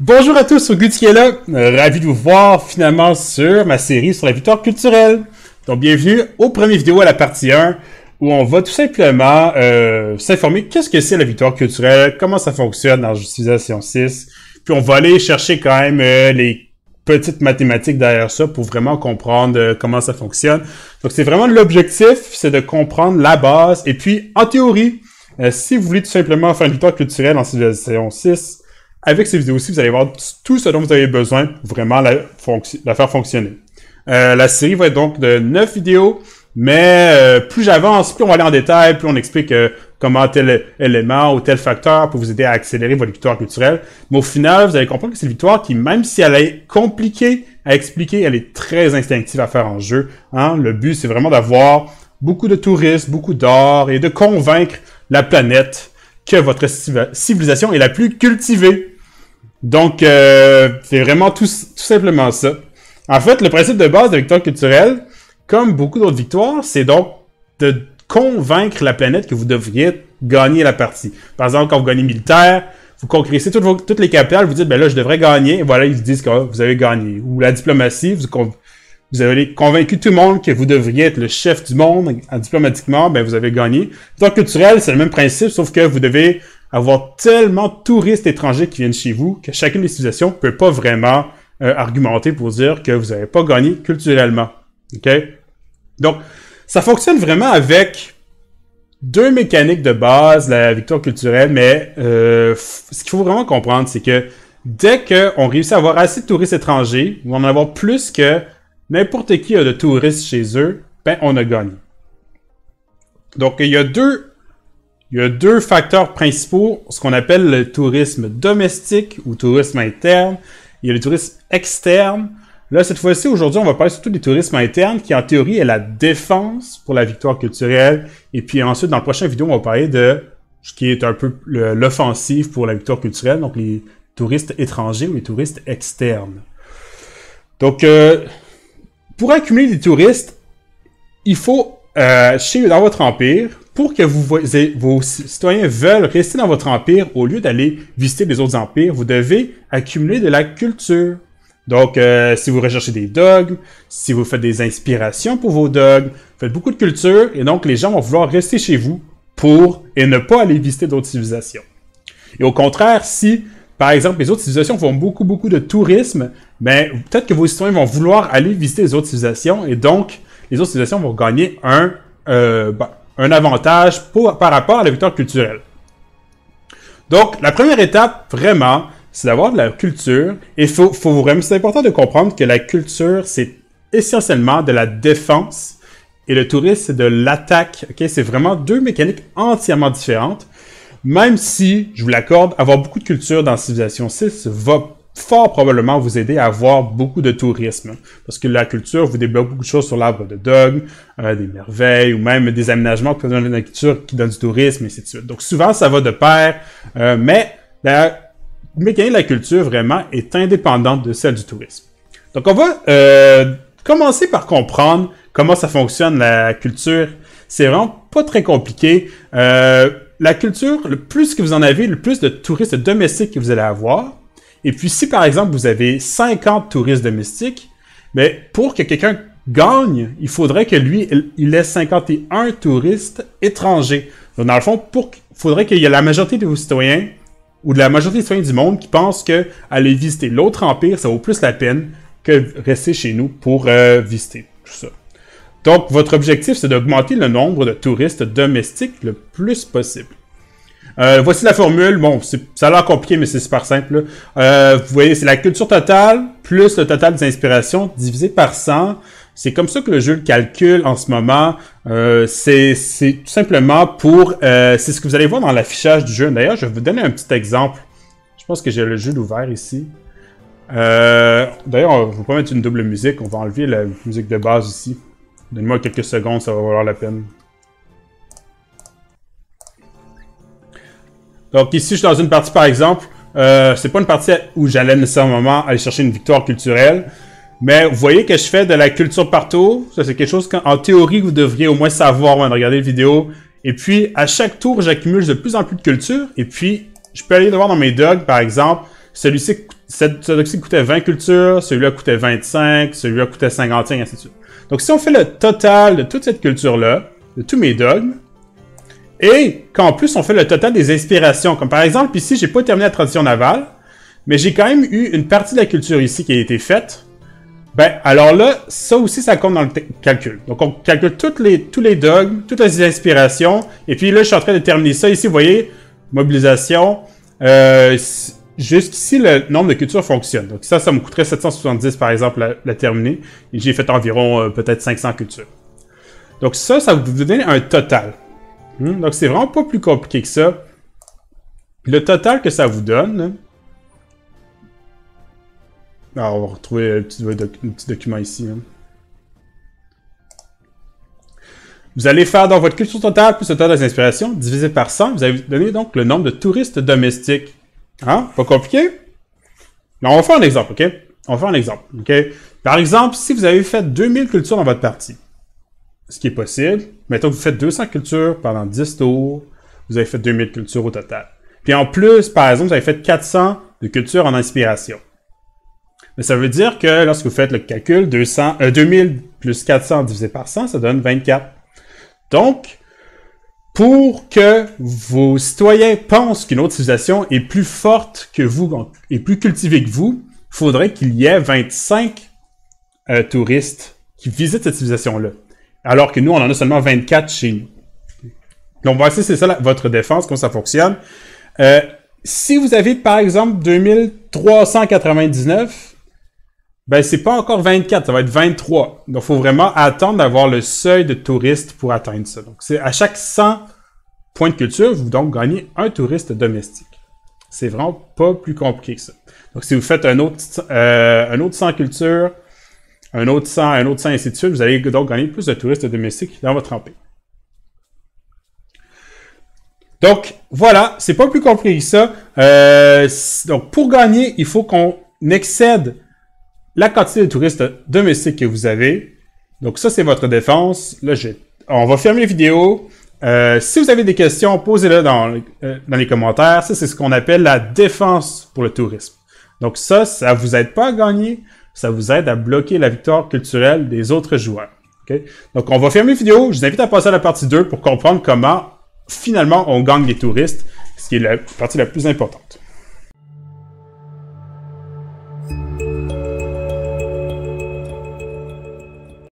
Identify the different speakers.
Speaker 1: Bonjour à tous, au là, euh, ravi de vous voir finalement sur ma série sur la victoire culturelle. Donc bienvenue aux premières vidéos à la partie 1 où on va tout simplement euh, s'informer qu'est-ce que c'est la victoire culturelle, comment ça fonctionne dans Justification 6, puis on va aller chercher quand même euh, les petites mathématiques derrière ça pour vraiment comprendre euh, comment ça fonctionne. Donc c'est vraiment l'objectif, c'est de comprendre la base, et puis en théorie, si vous voulez tout simplement faire une victoire culturelle en Civilisation 6, avec ces vidéos-ci, vous allez voir tout ce dont vous avez besoin pour vraiment la, la faire fonctionner. la série va être donc de 9 vidéos, mais euh, plus j'avance, plus on va aller en détail, plus on explique euh, comment tel élément ou tel facteur peut vous aider à accélérer votre victoire culturelle. Mais au final, vous allez comprendre que c'est une victoire qui, même si elle est compliquée à expliquer, elle est très instinctive à faire en jeu. Hein. Le but, c'est vraiment d'avoir beaucoup de touristes, beaucoup d'or et de convaincre la planète que votre civilisation est la plus cultivée. Donc, euh, c'est vraiment tout, tout simplement ça. En fait, le principe de base de victoire culturelle, comme beaucoup d'autres victoires, c'est donc de convaincre la planète que vous devriez gagner la partie. Par exemple, quand vous gagnez militaire, vous conquérissez toutes, les capitales, vous dites, ben là, je devrais gagner, et voilà, ils vous disent que vous avez gagné. Ou la diplomatie, vous, avez convaincu tout le monde que vous devriez être le chef du monde euh, diplomatiquement, ben vous avez gagné. Donc culturel, c'est le même principe, sauf que vous devez avoir tellement de touristes étrangers qui viennent chez vous que chacune des civilisations peut pas vraiment euh, argumenter pour dire que vous n'avez pas gagné culturellement. OK? Donc, ça fonctionne vraiment avec deux mécaniques de base, la victoire culturelle, mais euh, ce qu'il faut vraiment comprendre, c'est que dès qu'on réussit à avoir assez de touristes étrangers, ou en avoir plus que n'importe qui a de touristes chez eux, ben on a gagné. Donc il y a deux, il y a deux facteurs principaux, ce qu'on appelle le tourisme domestique ou tourisme interne. Il y a le tourisme externe. Là, cette fois-ci, aujourd'hui, on va parler surtout du tourisme interne, qui en théorie est la défense pour la victoire culturelle. Et puis ensuite, dans la prochaine vidéo, on va parler de ce qui est un peu l'offensive pour la victoire culturelle, donc les touristes étrangers ou les touristes externes. Donc, euh, pour accumuler des touristes, il faut, euh, chez, dans votre empire, pour que vos citoyens veulent rester dans votre empire, au lieu d'aller visiter les autres empires, vous devez accumuler de la culture. Donc, euh, si vous recherchez des dogs, si vous faites des inspirations pour vos dogs, faites beaucoup de culture et donc les gens vont vouloir rester chez vous pour et ne pas aller visiter d'autres civilisations. Et au contraire, si par exemple les autres civilisations font beaucoup beaucoup de tourisme, ben peut-être que vos citoyens vont vouloir aller visiter les autres civilisations et donc les autres civilisations vont gagner un euh, ben, un avantage par rapport à la victoire culturelle. Donc, la première étape, vraiment, c'est d'avoir de la culture. Et faut, faut vraiment, c'est important de comprendre que la culture, c'est essentiellement de la défense et le tourisme, c'est de l'attaque. Ok, c'est vraiment deux mécaniques entièrement différentes. Même si, je vous l'accorde, avoir beaucoup de culture dans Civilisation 6 va fort probablement vous aider à avoir beaucoup de tourisme. Parce que la culture vous débloque beaucoup de choses sur l'arbre de Doug. Euh, des merveilles, ou même des aménagements qui donnent de la culture qui donnent du tourisme, et ainsi de Donc souvent, ça va de pair. Euh, mais la mais de la culture vraiment est indépendante de celle du tourisme. Donc on va euh, commencer par comprendre comment ça fonctionne la culture. C'est vraiment pas très compliqué. Euh, la culture, le plus que vous en avez, le plus de touristes domestiques que vous allez avoir. Et puis si par exemple vous avez 50 touristes domestiques, mais ben, pour que quelqu'un gagne, il faudrait que lui, il ait 51 touristes étrangers. Donc dans le fond, pour, faudrait qu'il y ait la majorité de vos citoyens ou de la majorité des citoyens du monde qui pensent que aller visiter l'autre empire, ça vaut plus la peine que rester chez nous pour euh, visiter tout ça. Donc, votre objectif, c'est d'augmenter le nombre de touristes domestiques le plus possible. Euh, voici la formule. Bon, ça a l'air compliqué, mais c'est super simple. Euh, vous voyez, c'est la culture totale plus le total des inspirations divisé par 100 c'est comme ça que le jeu le calcule en ce moment. Euh, c'est tout simplement pour... Euh, c'est ce que vous allez voir dans l'affichage du jeu. D'ailleurs, je vais vous donner un petit exemple. Je pense que j'ai le jeu ouvert ici. Euh, d'ailleurs, on va pas mettre une double musique. On va enlever la musique de base ici. Donne-moi quelques secondes, ça va valoir la peine. Donc ici, je suis dans une partie, par exemple. c'est pas une partie où j'allais nécessairement aller chercher une victoire culturelle. Mais vous voyez que je fais de la culture partout. Ça, c'est quelque chose qu'en théorie, vous devriez au moins savoir avant de regarder la vidéo. Et puis, à chaque tour, j'accumule de plus en plus de culture. Et puis, je peux aller le voir dans mes dogs, par exemple. Celui-ci, celui-ci coûtait 20 cultures, celui-là coûtait 25, celui-là coûtait 55, ainsi de suite. Donc, si on fait le total de toute cette culture-là, de tous mes dogmes, et qu'en plus, on fait le total des inspirations. Comme par exemple, ici, j'ai pas terminé la tradition navale, mais j'ai quand même eu une partie de la culture ici qui a été faite. Ben, alors là, ça aussi, ça compte dans le calcul. Donc, on calcule toutes les, tous les dogmes, toutes les inspirations. Et puis là, je suis en train de terminer ça. Ici, vous voyez, mobilisation. Euh, jusqu'ici, le nombre de cultures fonctionne. Donc ça, ça me coûterait 770, par exemple, la, terminer. Et j'ai fait environ euh, peut-être 500 cultures. Donc ça, ça vous donne un total. Hmm? Donc c'est vraiment pas plus compliqué que ça. Le total que ça vous donne, ah, on va retrouver un petit, document ici. Hein. Vous allez faire votre culture totale plus le total des inspirations divisé par 100. Vous allez donner donc le nombre de touristes domestiques. Hein? Pas compliqué? on va faire un exemple, OK? On va un exemple, Par exemple, si vous avez fait 2000 cultures dans votre partie, ce qui est possible, mettons que vous faites 200 cultures pendant 10 tours, vous avez fait 2000 cultures au total. Puis en plus, par exemple, vous avez fait 400 de cultures en inspiration. Mais ça veut dire que lorsque vous faites le calcul, 200, 2000 euh, plus 400 divisé par 100, ça donne 24. Donc, pour que vos citoyens pensent qu'une autre civilisation est plus forte que vous, et plus cultivée que vous, il faudrait qu'il y ait 25 euh, touristes qui visitent cette civilisation-là. Alors que nous, on en a seulement 24 chez nous. Donc, voici, c'est ça votre défense, comment ça fonctionne. Euh, si vous avez, par exemple, 2399, ben, c'est pas encore 24, ça va être 23. Donc, il faut vraiment attendre d'avoir le seuil de touristes pour atteindre ça. Donc, c'est à chaque 100 points de culture, vous donc gagnez un touriste domestique. C'est vraiment pas plus compliqué que ça. Donc, si vous faites un autre, euh, un autre 100 culture, un autre 100, un autre 100, ainsi de suite, vous allez donc gagner plus de touristes domestiques dans votre empire. Donc, voilà, c'est pas plus compliqué que ça. Euh, donc, pour gagner, il faut qu'on excède la quantité de touristes domestiques que vous avez. Donc ça, c'est votre défense. Là, on va fermer la vidéo. Euh, si vous avez des questions, posez-les dans, euh, dans, les commentaires. Ça, c'est ce qu'on appelle la défense pour le tourisme. Donc ça, ça vous aide pas à gagner, ça vous aide à bloquer la victoire culturelle des autres joueurs. Donc on va fermer la vidéo. Je vous invite à passer à la partie 2 pour comprendre comment finalement on gagne les touristes, ce qui est la partie la plus importante.